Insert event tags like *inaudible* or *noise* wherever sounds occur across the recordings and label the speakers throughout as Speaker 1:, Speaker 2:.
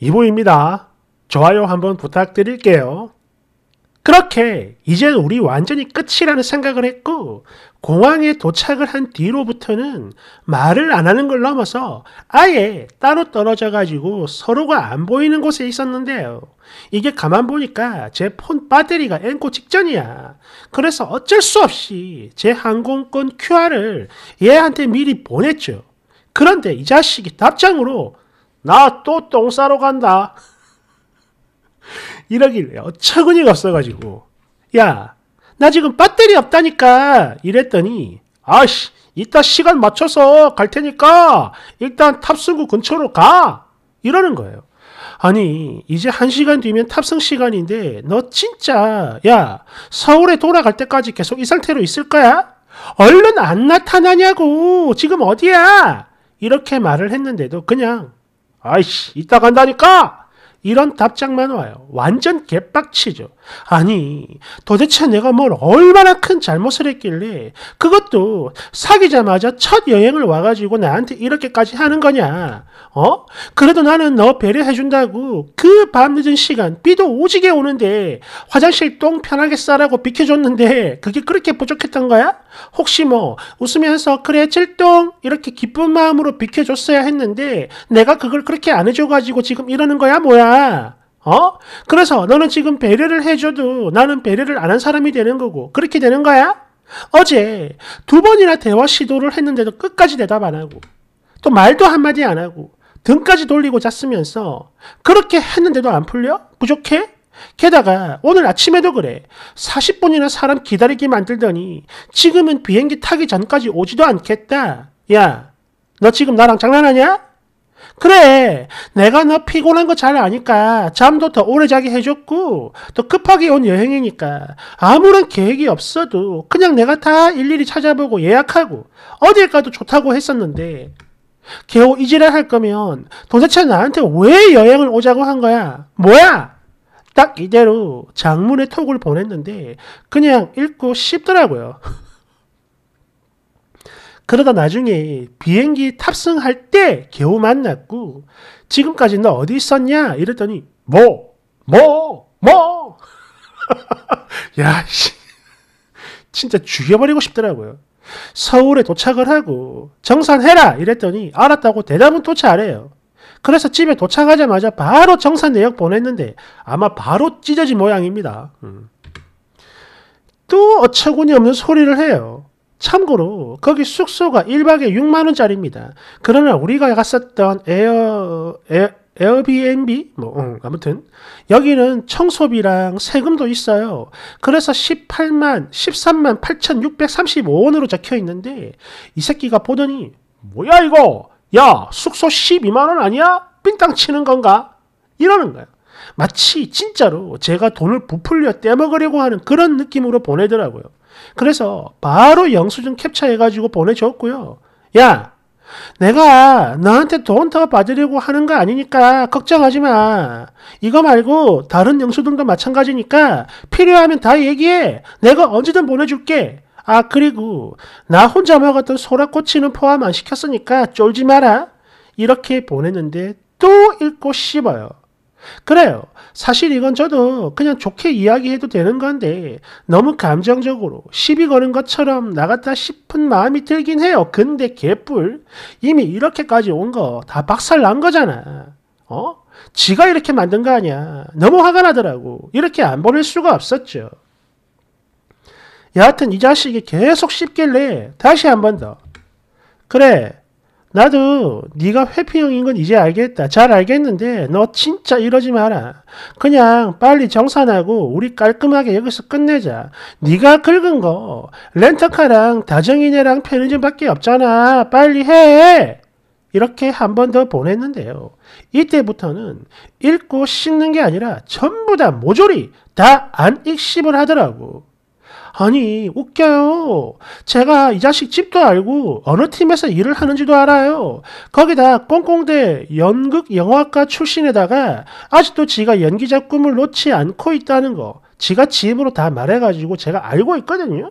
Speaker 1: 이보입니다. 좋아요 한번 부탁드릴게요. 그렇게 이젠 우리 완전히 끝이라는 생각을 했고 공항에 도착을 한 뒤로부터는 말을 안 하는 걸 넘어서 아예 따로 떨어져 가지고 서로가 안 보이는 곳에 있었는데요. 이게 가만 보니까 제 폰 배터리가 앵코 직전이야. 그래서 어쩔 수 없이 제 항공권 QR을 얘한테 미리 보냈죠. 그런데 이 자식이 답장으로 나또똥 싸러 간다. 이러길래 어처구니가 없어가지고 야나 지금 배터리 없다니까 이랬더니 아씨 이따 시간 맞춰서 갈 테니까 일단 탑승구 근처로 가 이러는 거예요. 아니 이제 한 시간 뒤면 탑승 시간인데 너 진짜 야 서울에 돌아갈 때까지 계속 이 상태로 있을 거야? 얼른 안 나타나냐고 지금 어디야? 이렇게 말을 했는데도 그냥 아이씨 이따 간다니까 이런 답장만 와요. 완전 개빡치죠. 아니, 도대체 내가 뭘 얼마나 큰 잘못을 했길래 그것도 사귀자마자 첫 여행을 와가지고 나한테 이렇게까지 하는 거냐? 어? 그래도 나는 너 배려해준다고 그 밤늦은 시간 비도 오지게 오는데 화장실 똥 편하게 싸라고 비켜줬는데 그게 그렇게 부족했던 거야? 혹시 뭐 웃으면서 그래 찔똥 이렇게 기쁜 마음으로 비켜줬어야 했는데 내가 그걸 그렇게 안 해줘가지고 지금 이러는 거야 뭐야? 어? 그래서 너는 지금 배려를 해줘도 나는 배려를 안 한 사람이 되는 거고 그렇게 되는 거야? 어제 두 번이나 대화 시도를 했는데도 끝까지 대답 안 하고 또 말도 한마디 안 하고 등까지 돌리고 잤으면서 그렇게 했는데도 안 풀려? 부족해? 게다가 오늘 아침에도 그래. 40분이나 사람 기다리게 만들더니 지금은 비행기 타기 전까지 오지도 않겠다. 야, 너 지금 나랑 장난하냐? 그래, 내가 너 피곤한 거 잘 아니까 잠도 더 오래 자게 해줬고, 또 급하게 온 여행이니까 아무런 계획이 없어도 그냥 내가 다 일일이 찾아보고 예약하고 어딜 가도 좋다고 했었는데, 겨우 이지랄 할 거면 도대체 나한테 왜 여행을 오자고 한 거야? 뭐야? 딱 이대로 장문의 톡을 보냈는데 그냥 읽고 싶더라고요 *laughs* 그러다 나중에 비행기 탑승할 때 겨우 만났고 지금까지 너 어디 있었냐 이랬더니 뭐뭐뭐야 *laughs* 씨. 진짜 죽여버리고 싶더라고요. 서울에 도착을 하고 정산해라 이랬더니 알았다고 대답은 도착 안 해요. 그래서 집에 도착하자마자 바로 정산 내역 보냈는데 아마 바로 찢어진 모양입니다. 음. 또 어처구니없는 소리를 해요. 참고로 거기 숙소가 1박에 6만원짜리입니다. 그러나 우리가 갔었던 에어, 에어 에어비앤비 뭐 응, 어, 아무튼 여기는 청소비랑 세금도 있어요. 그래서 18만 13만 8,635원으로 적혀 있는데 이 새끼가 보더니 뭐야 이거 야 숙소 12만 원 아니야? 빈땅 치는 건가? 이러는 거야. 마치 진짜로 제가 돈을 부풀려 떼먹으려고 하는 그런 느낌으로 보내더라고요. 그래서 바로 영수증 캡처해가지고 보내줬고요. 야, 내가 너한테 돈 더 받으려고 하는 거 아니니까 걱정하지 마. 이거 말고 다른 영수증도 마찬가지니까 필요하면 다 얘기해. 내가 언제든 보내줄게. 아, 그리고 나 혼자 먹었던 소라꼬치는 포함 안 시켰으니까 쫄지 마라. 이렇게 보냈는데 또 읽고 씹어요. 그래요. 사실 이건 저도 그냥 좋게 이야기해도 되는 건데 너무 감정적으로 시비 거는 것처럼 나갔다 싶은 마음이 들긴 해요. 근데 개뿔 이미 이렇게까지 온 거 다 박살 난 거잖아. 어? 지가 이렇게 만든 거 아니야. 너무 화가 나더라고. 이렇게 안 보낼 수가 없었죠. 여하튼 이 자식이 계속 씹길래 다시 한 번 더. 그래 나도 네가 회피형인 건 이제 알겠다. 잘 알겠는데 너 진짜 이러지 마라. 그냥 빨리 정산하고 우리 깔끔하게 여기서 끝내자. 네가 긁은 거 렌터카랑 다정이네랑 편의점밖에 없잖아. 빨리 해. 이렇게 한 번 더 보냈는데요. 이때부터는 읽고 씹는 게 아니라 전부 다 모조리 다 안읽씹을 하더라고. 아니, 웃겨요. 제가 이 자식 집도 알고 어느 팀에서 일을 하는지도 알아요. 거기다 꽁꽁대 연극 영화과 출신에다가 아직도 지가 연기자 꿈을 놓지 않고 있다는 거 지가 집으로 다 말해가지고 제가 알고 있거든요.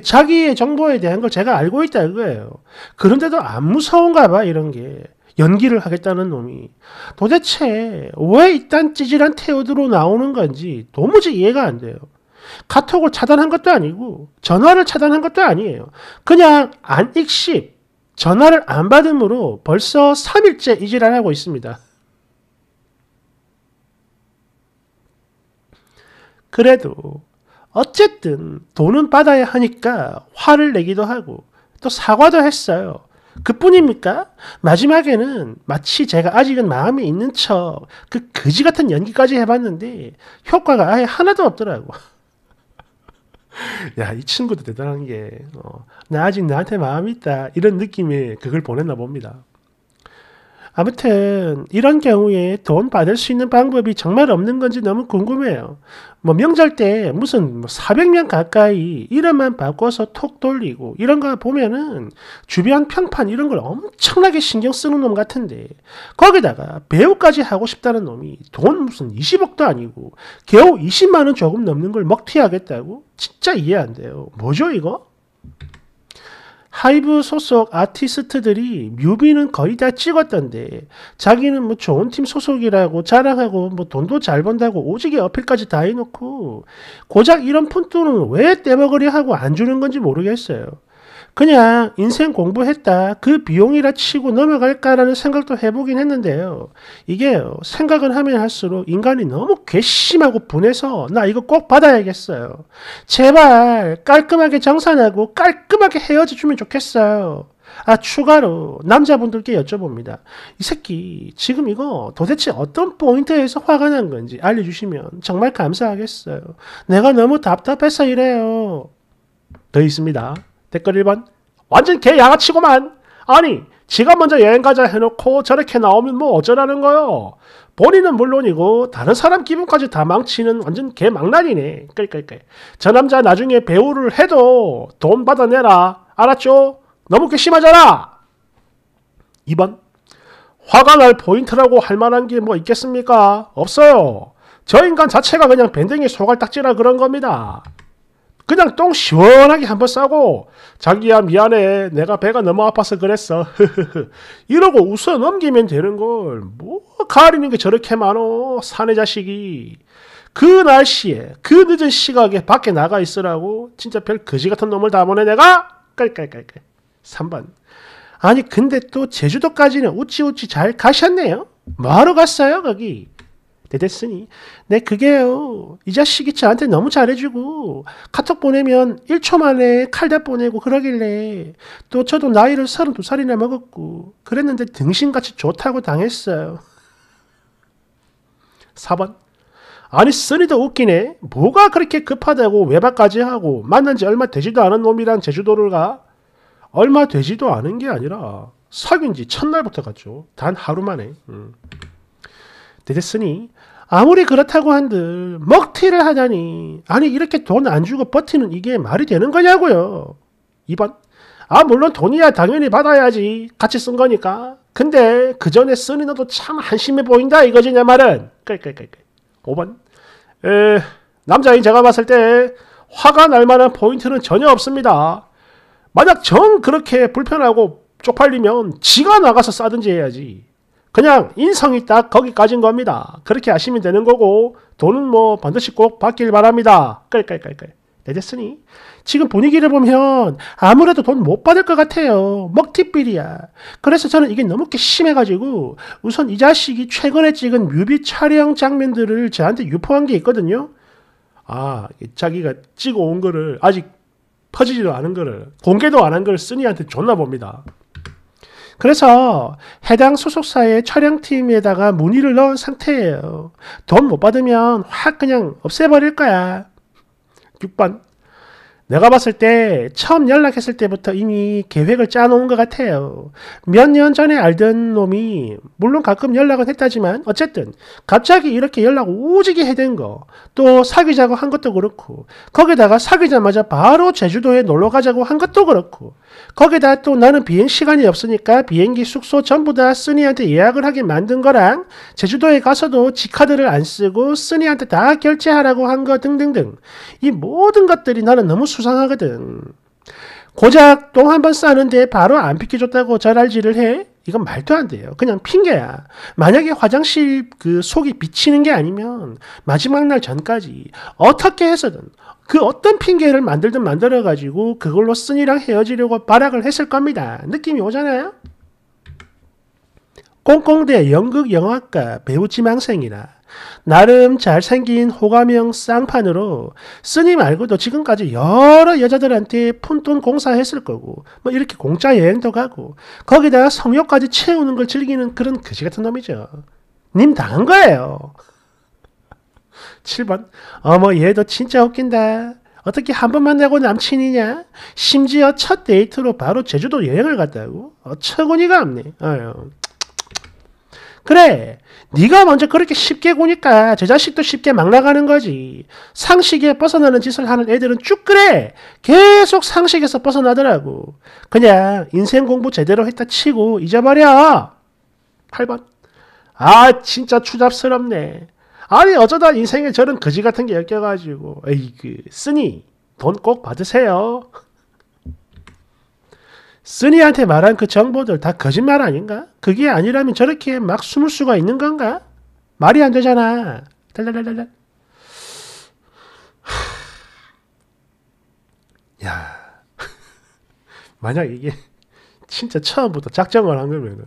Speaker 1: 자기의 정보에 대한 걸 제가 알고 있다 이거예요. 그런데도 안 무서운가 봐 이런 게. 연기를 하겠다는 놈이 도대체 왜 이딴 찌질한 태우드로 나오는 건지 도무지 이해가 안 돼요. 카톡을 차단한 것도 아니고 전화를 차단한 것도 아니에요. 그냥 안익십 전화를 안 받음으로 벌써 3일째 이질을 하고 있습니다. 그래도 어쨌든 돈은 받아야 하니까 화를 내기도 하고 또 사과도 했어요. 그뿐입니까? 마지막에는 마치 제가 아직은 마음이 있는 척 그 거지 같은 연기까지 해봤는데 효과가 아예 하나도 없더라고. *laughs* 야, 이 친구도 대단한 게, 어, 나 아직 나한테 마음이 있다. 이런 느낌의 그걸 보냈나 봅니다. 아무튼 이런 경우에 돈 받을 수 있는 방법이 정말 없는 건지 너무 궁금해요. 뭐 명절 때 무슨 400명 뭐 가까이 이름만 바꿔서 톡 돌리고 이런 거 보면은 주변 평판 이런 걸 엄청나게 신경 쓰는 놈 같은데 거기다가 배우까지 하고 싶다는 놈이 돈 무슨 20억도 아니고 겨우 20만 원 조금 넘는 걸 먹튀하겠다고 진짜 이해 안 돼요. 뭐죠 이거? 하이브 소속 아티스트들이 뮤비는 거의 다 찍었던데 자기는 뭐 좋은 팀 소속이라고 자랑하고 뭐 돈도 잘 번다고 오지게 어필까지 다 해놓고 고작 이런 푼돈은 왜 떼먹으려 하고 안 주는 건지 모르겠어요. 그냥 인생 공부했다. 그 비용이라 치고 넘어갈까라는 생각도 해보긴 했는데요. 이게 생각은 하면 할수록 인간이 너무 괘씸하고 분해서 나 이거 꼭 받아야겠어요. 제발 깔끔하게 정산하고 깔끔하게 헤어져주면 좋겠어요. 아, 추가로 남자분들께 여쭤봅니다. 이 새끼, 지금 이거 도대체 어떤 포인트에서 화가 난 건지 알려주시면 정말 감사하겠어요. 내가 너무 답답해서 이래요. 더 있습니다. 댓글 1번 완전 개 양아치고만 아니 지가 먼저 여행 가자 해놓고 저렇게 나오면 뭐 어쩌라는 거요 본인은 물론이고 다른 사람 기분까지 다 망치는 완전 개망나이네 끌끌끌 저 남자 나중에 배우를 해도 돈 받아내라 알았죠? 너무 괘씸하잖아 2번 화가 날 포인트라고 할 만한 게 뭐 있겠습니까? 없어요 저 인간 자체가 그냥 밴댕이 소갈딱지라 그런 겁니다 그냥 똥 시원하게 한번 싸고 자기야 미안해 내가 배가 너무 아파서 그랬어 *laughs* 이러고 웃어 넘기면 되는 걸 뭐 가리는 게 저렇게 많어 사내 자식이 그 날씨에 그 늦은 시각에 밖에 나가 있으라고 진짜 별 거지 같은 놈을 다 보내 내가 깔깔깔깔 3번 아니 근데 또 제주도까지는 우찌우찌 잘 가셨네요 뭐하러 갔어요 거기 되댔으니 내 네, 그게요. 이 자식이 저한테 너무 잘해주고 카톡 보내면 1초 만에 칼다 보내고 그러길래 또 저도 나이를 32살이나 먹었고 그랬는데 등신같이 좋다고 당했어요. 4번 아니 쓰니도 웃기네. 뭐가 그렇게 급하다고 외박까지 하고 만난 지 얼마 되지도 않은 놈이란 제주도를 가? 얼마 되지도 않은 게 아니라 사귄 지 첫날부터 갔죠. 단 하루 만에. 음. 됐으니 아무리 그렇다고 한들 먹튀를 하자니 아니 이렇게 돈 안 주고 버티는 이게 말이 되는 거냐고요. 2번 아 물론 돈이야 당연히 받아야지 같이 쓴 거니까 근데 그 전에 쓰니 너도 참 한심해 보인다 이거지 내 말은 5번 에, 남자인 제가 봤을 때 화가 날 만한 포인트는 전혀 없습니다 만약 정 그렇게 불편하고 쪽팔리면 지가 나가서 싸든지 해야지 그냥 인성이 딱 거기까지인 겁니다. 그렇게 하시면 되는 거고 돈은 뭐 반드시 꼭 받길 바랍니다. 깔깔깔깔. 네, 됐으니 지금 분위기를 보면 아무래도 돈 못 받을 것 같아요. 먹티빌이야 그래서 저는 이게 너무 심해가지고 우선 이 자식이 최근에 찍은 뮤비 촬영 장면들을 저한테 유포한 게 있거든요. 아, 자기가 찍어온 거를 아직 퍼지지도 않은 거를 공개도 안 한 걸 쓰니한테 줬나 봅니다. 그래서 해당 소속사의 촬영팀에다가 문의를 넣은 상태예요. 돈 못 받으면 확 그냥 없애버릴 거야. 6번 내가 봤을 때 처음 연락했을 때부터 이미 계획을 짜놓은 것 같아요. 몇 년 전에 알던 놈이 물론 가끔 연락은 했다지만 어쨌든 갑자기 이렇게 연락 오지게 해댄 거또 사귀자고 한 것도 그렇고 거기다가 사귀자마자 바로 제주도에 놀러 가자고 한 것도 그렇고 거기다 또 나는 비행 시간이 없으니까 비행기 숙소 전부 다 쓰니한테 예약을 하게 만든 거랑 제주도에 가서도 지카드를 안 쓰고 쓰니한테 다 결제하라고 한 거 등등등 이 모든 것들이 나는 너무 수 수상하거든. 고작 똥 한 번 싸는데 바로 안 빗겨줬다고 잘알지를 해? 이건 말도 안 돼요. 그냥 핑계야. 만약에 화장실 그 속이 비치는 게 아니면 마지막 날 전까지 어떻게 해서든 그 어떤 핑계를 만들든 만들어가지고 그걸로 쓴이랑 헤어지려고 발악을 했을 겁니다. 느낌이 오잖아요? 꽁꽁대 연극 영화과 배우 지망생이라 나름 잘생긴 호감형 쌍판으로 쓰니 말고도 지금까지 여러 여자들한테 푼돈 공사했을 거고 뭐 이렇게 공짜 여행도 가고 거기다가 성욕까지 채우는 걸 즐기는 그런 그지 같은 놈이죠. 님 당한 거예요. 7번 어머 얘도 진짜 웃긴다. 어떻게 한 번 만나고 남친이냐? 심지어 첫 데이트로 바로 제주도 여행을 갔다고? 어처구니가 없네. 어유 그래, 네가 먼저 그렇게 쉽게 구니까 제 자식도 쉽게 막 나가는 거지. 상식에 벗어나는 짓을 하는 애들은 쭉 그래. 계속 상식에서 벗어나더라고. 그냥 인생 공부 제대로 했다 치고 잊어버려. 8번. 아, 진짜 추잡스럽네. 아니, 어쩌다 인생에 저런 거지 같은 게 엮여가지고. 에이그, 쓰니 돈 꼭 받으세요. 쓰니한테 말한 그 정보들 다 거짓말 아닌가? 그게 아니라면 저렇게 막 숨을 수가 있는 건가? 말이 안 되잖아. 달달달달달. 야, *laughs* 만약 이게 진짜 처음부터 작정을 한 거면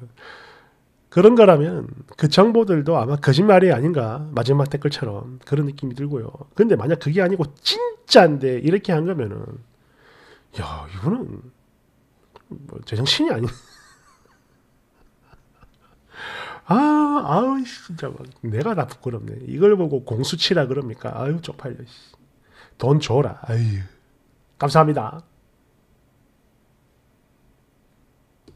Speaker 1: 그런 거라면 그 정보들도 아마 거짓말이 아닌가 마지막 댓글처럼 그런 느낌이 들고요. 근데 만약 그게 아니고 진짜인데 이렇게 한 거면은 야 이거는 뭐 제정신이 아닌 *laughs* 아, 아우, 진짜 막 내가 나 부끄럽네. 이걸 보고 공수치라 그럽니까? 아유, 쪽팔려. 돈 줘라. 아유, 감사합니다.